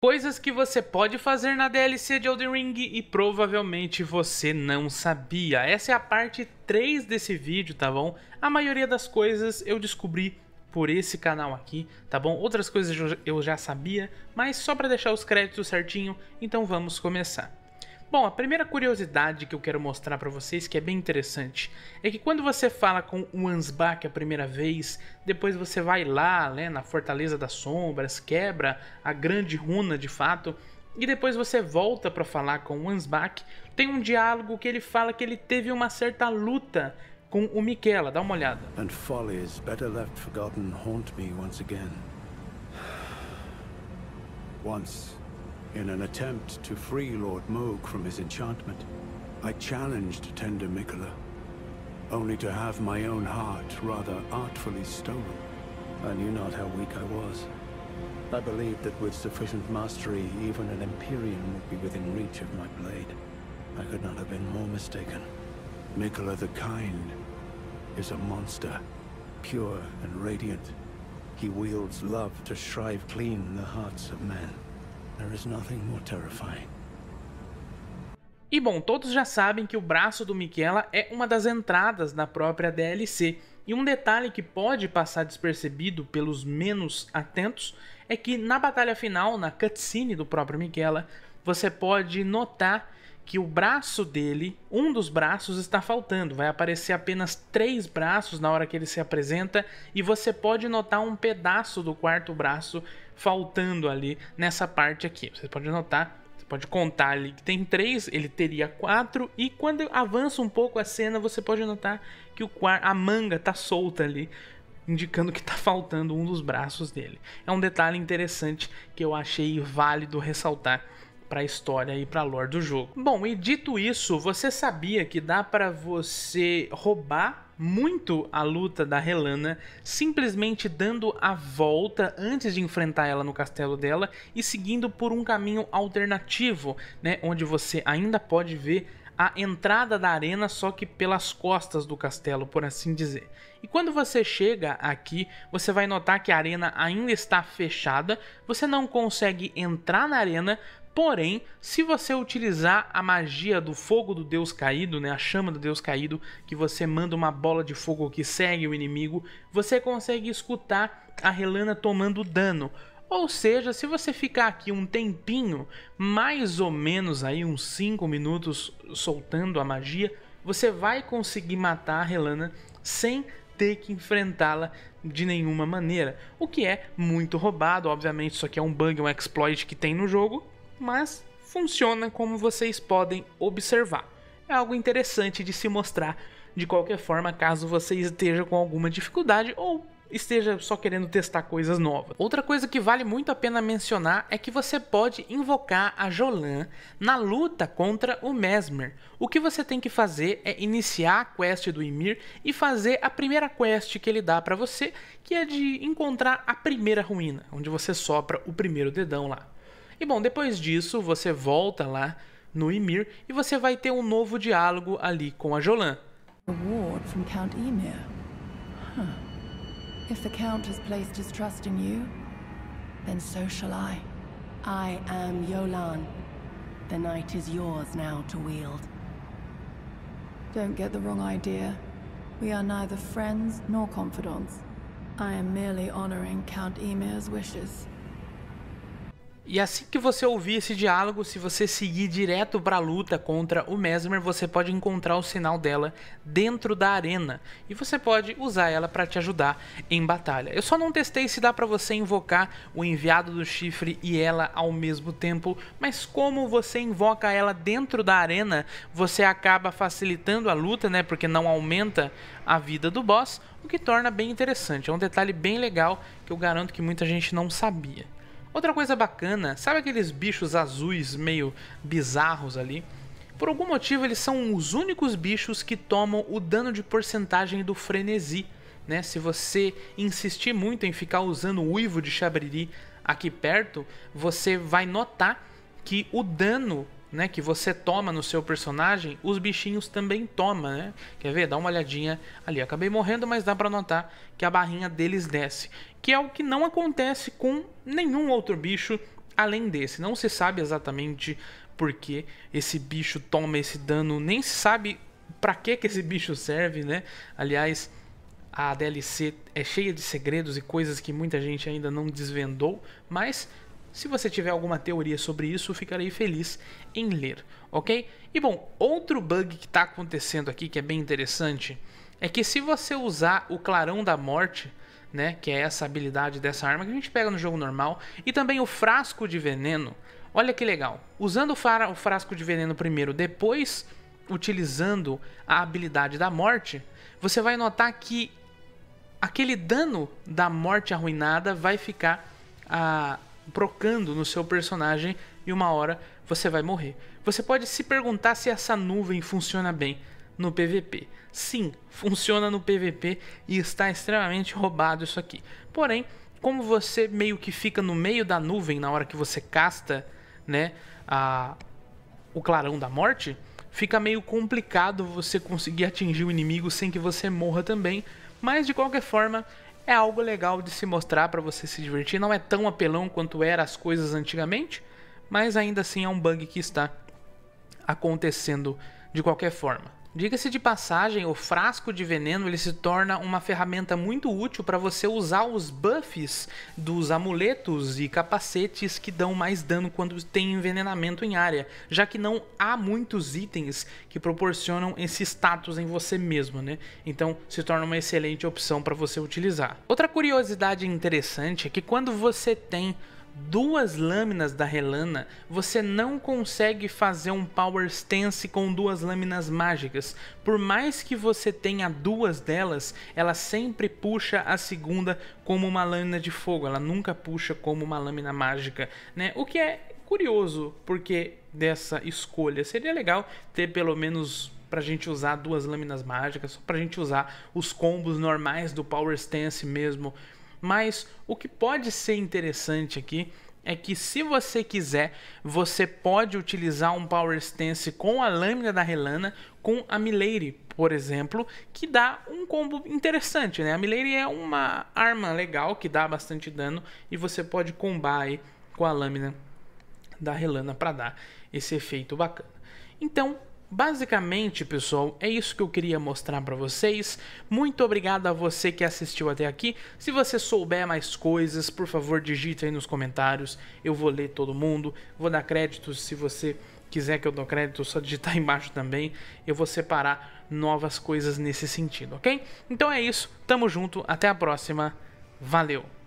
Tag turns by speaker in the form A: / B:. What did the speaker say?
A: Coisas que você pode fazer na DLC de Elden Ring e provavelmente você não sabia. Essa é a parte 3 desse vídeo, tá bom? A maioria das coisas eu descobri por esse canal aqui, tá bom? Outras coisas eu já sabia, mas só para deixar os créditos certinho, então vamos começar. Bom, a primeira curiosidade que eu quero mostrar para vocês, que é bem interessante, é que quando você fala com o Ansbach a primeira vez, depois você vai lá, né, na Fortaleza das Sombras, quebra a grande runa de fato, e depois você volta para falar com o Ansbach, tem um diálogo que ele fala que ele teve uma certa luta com o Miquela, dá uma olhada. And follies better left forgotten haunt me once again. Once In an attempt to free Lord Moog from his enchantment, I challenged Tender Mikola, only to have my own heart rather artfully stolen. I knew not how weak I was. I believed that with sufficient mastery, even an Empyrean would be within reach of my blade. I could not have been more mistaken. Mikola the Kind is a monster, pure and radiant. He wields love to shrive clean the hearts of men. E bom, todos já sabem que o braço do Michela é uma das entradas da própria DLC, e um detalhe que pode passar despercebido pelos menos atentos é que na batalha final, na cutscene do próprio Michela, você pode notar que o braço dele, um dos braços está faltando. Vai aparecer apenas três braços na hora que ele se apresenta e você pode notar um pedaço do quarto braço faltando ali nessa parte aqui. Você pode notar, você pode contar ali que tem três, ele teria quatro e quando avança um pouco a cena você pode notar que o a manga está solta ali. Indicando que está faltando um dos braços dele. É um detalhe interessante que eu achei válido ressaltar para a história e para a lore do jogo. Bom, e dito isso, você sabia que dá para você roubar muito a luta da Helena, simplesmente dando a volta antes de enfrentar ela no castelo dela e seguindo por um caminho alternativo, né, onde você ainda pode ver a entrada da arena, só que pelas costas do castelo, por assim dizer. E quando você chega aqui, você vai notar que a arena ainda está fechada, você não consegue entrar na arena, Porém, se você utilizar a magia do fogo do deus caído, né, a chama do deus caído, que você manda uma bola de fogo que segue o inimigo, você consegue escutar a Relana tomando dano. Ou seja, se você ficar aqui um tempinho, mais ou menos aí uns 5 minutos soltando a magia, você vai conseguir matar a Relana sem ter que enfrentá-la de nenhuma maneira. O que é muito roubado, obviamente, isso aqui é um bug, um exploit que tem no jogo, mas funciona como vocês podem observar. É algo interessante de se mostrar de qualquer forma, caso você esteja com alguma dificuldade ou esteja só querendo testar coisas novas. Outra coisa que vale muito a pena mencionar é que você pode invocar a Jolan na luta contra o Mesmer. O que você tem que fazer é iniciar a quest do Ymir e fazer a primeira quest que ele dá para você, que é de encontrar a primeira ruína, onde você sopra o primeiro dedão lá. E bom, depois disso você volta lá no Ymir e você vai ter um novo diálogo ali com a Jolan. Reward from Count Ymir. Huh. If the Count has placed his trust in you, then so shall I. I am Yolan. The knight is yours now to wield. Don't get the wrong idea. We are neither friends nor confidants. I am merely honoring Count Ymir's wishes. E assim que você ouvir esse diálogo, se você seguir direto para a luta contra o Mesmer, você pode encontrar o sinal dela dentro da arena e você pode usar ela para te ajudar em batalha. Eu só não testei se dá para você invocar o enviado do chifre e ela ao mesmo tempo, mas como você invoca ela dentro da arena, você acaba facilitando a luta, né? Porque não aumenta a vida do boss, o que torna bem interessante. É um detalhe bem legal que eu garanto que muita gente não sabia. Outra coisa bacana, sabe aqueles bichos azuis meio bizarros ali? Por algum motivo eles são os únicos bichos que tomam o dano de porcentagem do frenesi, né? Se você insistir muito em ficar usando o uivo de Chabriri aqui perto, você vai notar que o dano né, que você toma no seu personagem, os bichinhos também tomam, né? Quer ver? Dá uma olhadinha ali. Acabei morrendo, mas dá para notar que a barrinha deles desce, que é o que não acontece com nenhum outro bicho além desse. Não se sabe exatamente por que esse bicho toma esse dano, nem se sabe para que que esse bicho serve, né? Aliás, a DLC é cheia de segredos e coisas que muita gente ainda não desvendou, mas se você tiver alguma teoria sobre isso, ficarei feliz em ler, ok? E bom, outro bug que está acontecendo aqui que é bem interessante é que se você usar o clarão da morte, né, que é essa habilidade dessa arma que a gente pega no jogo normal, e também o frasco de veneno, olha que legal. Usando o frasco de veneno primeiro, depois utilizando a habilidade da morte, você vai notar que aquele dano da morte arruinada vai ficar ah, procando no seu personagem e uma hora você vai morrer. Você pode se perguntar se essa nuvem funciona bem no PVP. Sim, funciona no PVP e está extremamente roubado isso aqui. Porém, como você meio que fica no meio da nuvem na hora que você casta, né, a, o clarão da morte, fica meio complicado você conseguir atingir o inimigo sem que você morra também. Mas de qualquer forma, é algo legal de se mostrar para você se divertir. Não é tão apelão quanto era as coisas antigamente, mas ainda assim é um bug que está acontecendo de qualquer forma. Diga-se de passagem, o frasco de veneno ele se torna uma ferramenta muito útil para você usar os buffs dos amuletos e capacetes que dão mais dano quando tem envenenamento em área, já que não há muitos itens que proporcionam esse status em você mesmo, né? Então se torna uma excelente opção para você utilizar. Outra curiosidade interessante é que quando você tem duas lâminas da Relana, você não consegue fazer um Power Stance com duas lâminas mágicas. Por mais que você tenha duas delas, ela sempre puxa a segunda como uma lâmina de fogo, ela nunca puxa como uma lâmina mágica, né? O que é curioso, porque dessa escolha seria legal ter pelo menos pra gente usar duas lâminas mágicas, só pra gente usar os combos normais do Power Stance mesmo mas o que pode ser interessante aqui é que se você quiser, você pode utilizar um Power Stance com a lâmina da Relana, com a Milady, por exemplo, que dá um combo interessante, né? A Milady é uma arma legal que dá bastante dano e você pode combar aí com a lâmina da Relana para dar esse efeito bacana. Então, Basicamente, pessoal, é isso que eu queria mostrar para vocês. Muito obrigado a você que assistiu até aqui. Se você souber mais coisas, por favor, digite aí nos comentários. Eu vou ler todo mundo. Vou dar créditos se você quiser que eu dou crédito, só digitar aí embaixo também. Eu vou separar novas coisas nesse sentido, ok? Então é isso. Tamo junto. Até a próxima. Valeu.